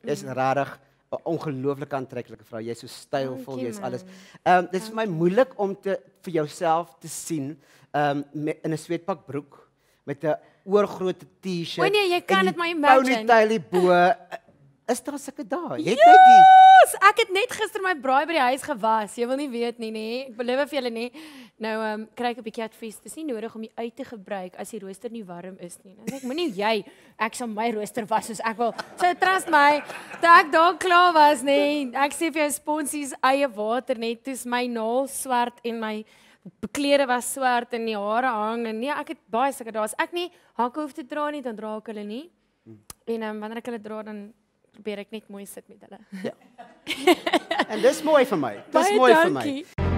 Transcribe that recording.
Dis regtig 'n ongelooflike aantreklike vrou. Jy's so stylvol, jy's alles. Ehm um, dit is vir my moeilik om te vir jouself te sien ehm um, in 'n sweetpak broek met 'n oorgrootte T-shirt. O nee, jy kan dit my imagine. Ponytail bo. Is daar sulke dae? Jy yes! het dit. Ek het net gister my braai by die huis gewas. Jy wil nie weet nie, nê? Nee. Ek belowe vir julle nê. Nee. Nou ehm um, kry ek 'n bietjie advies. Dis nie nodig om dit uit te gebruik as die rooster nie warm is nie. Nou ek moenie jy ek sal my rooster was soos ek wil. So trust my, toe ek daar klaar was, nê, ek sê vir jou sponsies eie water net, toets my naal swart en my klere was swart en die hare hang en nee, ek het baie seker daar's ek nie hakke hoef te dra nie, dan dra ek hulle nie. En um, wanneer ek hulle dra dan probeer ek net mooi sit met hulle. Ja. en dis mooi vir my. Dis baie mooi dankie. vir my.